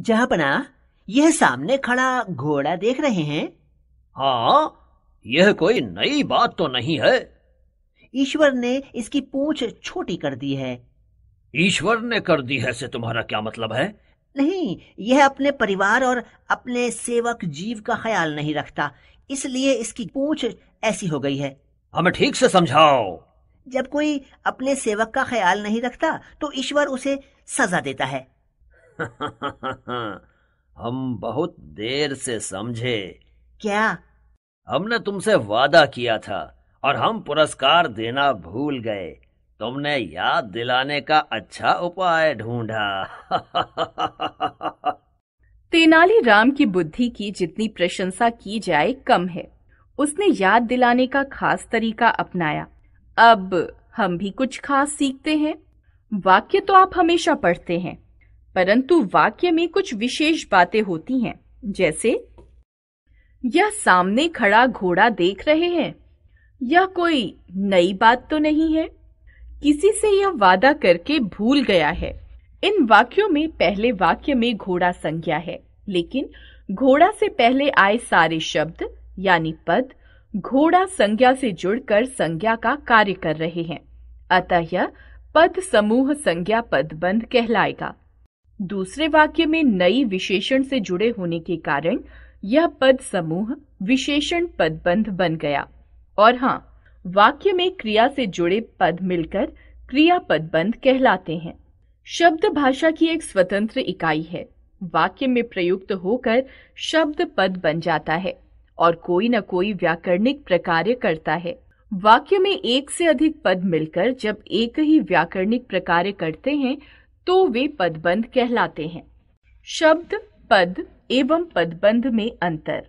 जहापना यह सामने खड़ा घोड़ा देख रहे हैं हाँ यह कोई नई बात तो नहीं है ईश्वर ने इसकी पूछ छोटी कर दी है ईश्वर ने कर दी है से तुम्हारा क्या मतलब है नहीं यह अपने परिवार और अपने सेवक जीव का ख्याल नहीं रखता इसलिए इसकी पूछ ऐसी हो गई है हमें ठीक से समझाओ जब कोई अपने सेवक का ख्याल नहीं रखता तो ईश्वर उसे सजा देता है हम बहुत देर से समझे क्या हमने तुमसे वादा किया था और हम पुरस्कार देना भूल गए तुमने याद दिलाने का अच्छा उपाय ढूंढा तेनाली राम की बुद्धि की जितनी प्रशंसा की जाए कम है उसने याद दिलाने का खास तरीका अपनाया अब हम भी कुछ खास सीखते हैं वाक्य तो आप हमेशा पढ़ते हैं परंतु वाक्य में कुछ विशेष बातें होती हैं जैसे यह सामने खड़ा घोड़ा देख रहे हैं यह कोई नई बात तो नहीं है किसी से यह वादा करके भूल गया है इन वाक्यों में पहले वाक्य में घोड़ा संज्ञा है लेकिन घोड़ा से पहले आए सारे शब्द यानी पद घोड़ा संज्ञा से जुड़कर संज्ञा का कार्य कर रहे हैं अतः यह पद समूह संज्ञा पद बंद कहलाएगा दूसरे वाक्य में नई विशेषण से जुड़े होने के कारण यह पद समूह विशेषण पदबंध बन गया और हाँ वाक्य में क्रिया से जुड़े पद मिलकर क्रिया पदबंध कहलाते हैं शब्द भाषा की एक स्वतंत्र इकाई है वाक्य में प्रयुक्त होकर शब्द पद बन जाता है और कोई न कोई व्याकरणिक प्रकार करता है वाक्य में एक से अधिक पद मिलकर जब एक ही व्याकरणिक प्रकार करते हैं तो वे पदबंध कहलाते हैं शब्द पद एवं पदबंध में अंतर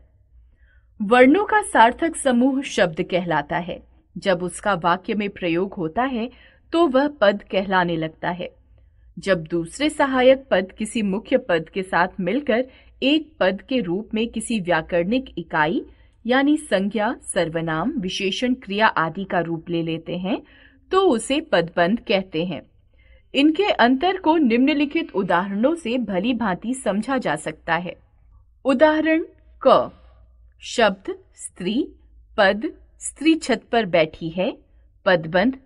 वर्णों का सार्थक समूह शब्द कहलाता है जब उसका वाक्य में प्रयोग होता है तो वह पद कहलाने लगता है जब दूसरे सहायक पद किसी मुख्य पद के साथ मिलकर एक पद के रूप में किसी व्याकरणिक इकाई यानी संज्ञा सर्वनाम विशेषण क्रिया आदि का रूप ले लेते हैं तो उसे पदबंध कहते हैं इनके अंतर को निम्नलिखित उदाहरणों से भली भांति समझा जा सकता है उदाहरण क शब्द स्त्री पद स्त्री छत पर बैठी है पदबंध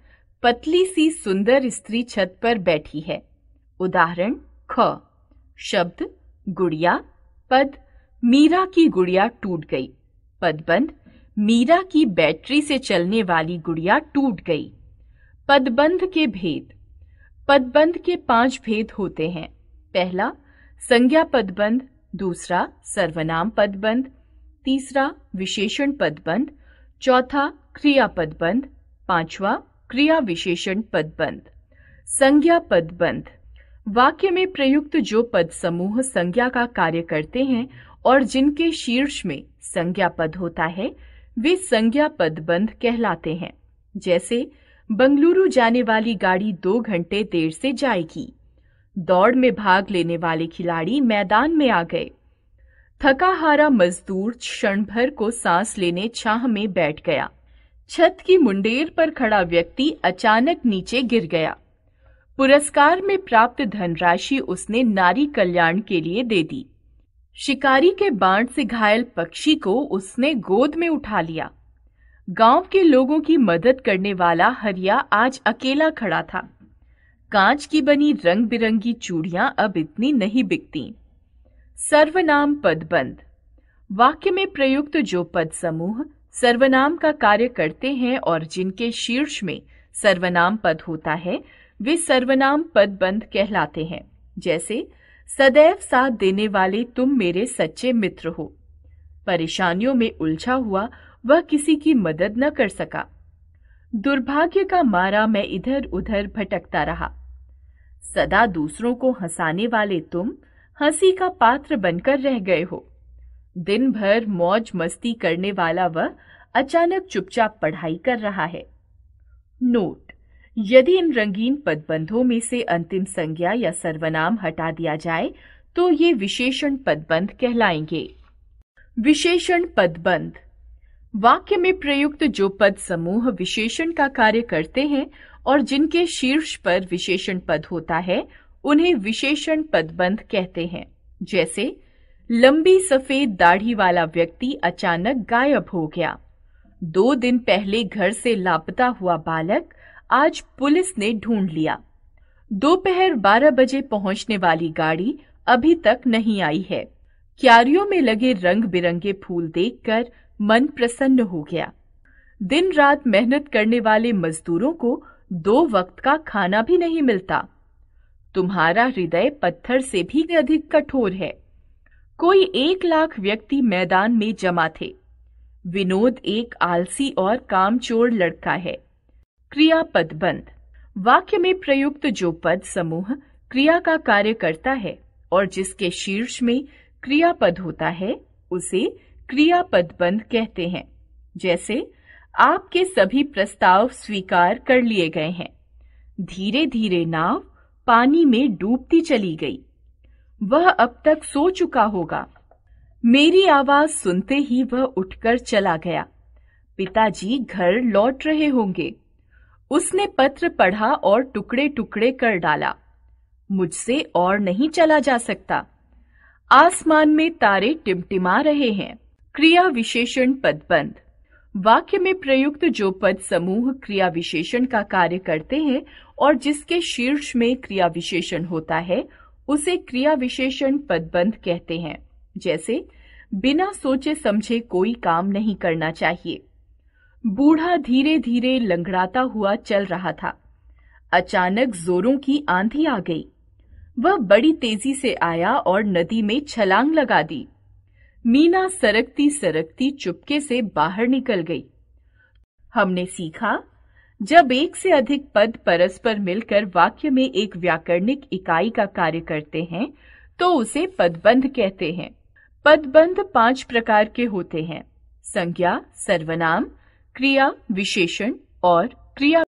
पतली सी सुंदर स्त्री छत पर बैठी है उदाहरण ख शब्द गुड़िया पद मीरा की गुड़िया टूट गई पदबंध मीरा की बैटरी से चलने वाली गुड़िया टूट गई पदबंध के भेद पदबंध के पांच भेद होते हैं पहला संज्ञा पदबंध दूसरा सर्वनाम पदबंध तीसरा विशेषण पदबंध चौथा क्रिया पदबंध पांचवा क्रिया विशेषण पदबंध संज्ञा पदबंध वाक्य में प्रयुक्त जो पद समूह संज्ञा का कार्य करते हैं और जिनके शीर्ष में संज्ञा पद होता है वे संज्ञा पदबंध कहलाते हैं जैसे बंगलुरु जाने वाली गाड़ी दो घंटे देर से जाएगी दौड़ में भाग लेने वाले खिलाड़ी मैदान में आ गए थका हारा मजदूर क्षण भर को सांस लेने छाह में बैठ गया छत की मुंडेर पर खड़ा व्यक्ति अचानक नीचे गिर गया पुरस्कार में प्राप्त धनराशि उसने नारी कल्याण के लिए दे दी शिकारी के बाण से घायल पक्षी को उसने गोद में उठा लिया गांव के लोगों की मदद करने वाला हरिया आज अकेला खड़ा था कांच की बनी रंग बिरंगी चूड़ियां अब इतनी नहीं बिकती सर्वनाम पदबंध वाक्य में प्रयुक्त जो पद समूह सर्वनाम का कार्य करते हैं और जिनके शीर्ष में सर्वनाम पद होता है वे सर्वनाम पदबंध कहलाते हैं जैसे सदैव साथ देने वाले तुम मेरे सच्चे मित्र हो परेशानियों में उलझा हुआ वह किसी की मदद न कर सका दुर्भाग्य का मारा मैं इधर उधर भटकता रहा सदा दूसरों को हंसाने वाले तुम हंसी का पात्र बनकर रह गए हो दिन भर मौज मस्ती करने वाला वह अचानक चुपचाप पढ़ाई कर रहा है नोट यदि इन रंगीन पदबंधों में से अंतिम संज्ञा या सर्वनाम हटा दिया जाए तो ये विशेषण पदबंध कहलाएंगे विशेषण पदबंध वाक्य में प्रयुक्त जो पद समूह विशेषण का कार्य करते हैं और जिनके शीर्ष पर विशेषण पद होता है उन्हें विशेषण पदबंध कहते हैं जैसे लंबी सफेद दाढ़ी वाला व्यक्ति अचानक गायब हो गया दो दिन पहले घर से लापता हुआ बालक आज पुलिस ने ढूंढ लिया दोपहर बारह बजे पहुंचने वाली गाड़ी अभी तक नहीं आई है क्यारियों में लगे रंग बिरंगे फूल देखकर मन प्रसन्न हो गया दिन रात मेहनत करने वाले मजदूरों को दो वक्त का खाना भी नहीं मिलता तुम्हारा हृदय पत्थर से भी अधिक कठोर है कोई एक लाख व्यक्ति मैदान में जमा थे विनोद एक आलसी और कामचोर लड़का है क्रिया पद बंद वाक्य में प्रयुक्त जो पद समूह क्रिया का कार्य करता है और जिसके शीर्ष में क्रियापद होता है उसे क्रियापदबंध कहते हैं जैसे आपके सभी प्रस्ताव स्वीकार कर लिए गए हैं धीरे धीरे नाव पानी में डूबती चली गई वह अब तक सो चुका होगा मेरी आवाज सुनते ही वह उठकर चला गया पिताजी घर लौट रहे होंगे उसने पत्र पढ़ा और टुकड़े टुकड़े कर डाला मुझसे और नहीं चला जा सकता आसमान में तारे टिमटिमा रहे हैं क्रिया विशेषण पद बंद वाक्य में प्रयुक्त जो पद समूह क्रिया विशेषण का कार्य करते हैं और जिसके शीर्ष में क्रिया विशेषण होता है उसे क्रिया विशेषण पदबंध कहते हैं जैसे बिना सोचे समझे कोई काम नहीं करना चाहिए बूढ़ा धीरे धीरे लंगड़ाता हुआ चल रहा था अचानक जोरों की आंधी आ गई वह बड़ी तेजी से आया और नदी में छलांग लगा दी मीना सरकती सरकती चुपके से बाहर निकल गई हमने सीखा जब एक से अधिक पद परस्पर मिलकर वाक्य में एक व्याकरणिक इकाई का कार्य करते हैं तो उसे पदबंध कहते हैं पदबंध पांच प्रकार के होते हैं संज्ञा सर्वनाम क्रिया विशेषण और क्रिया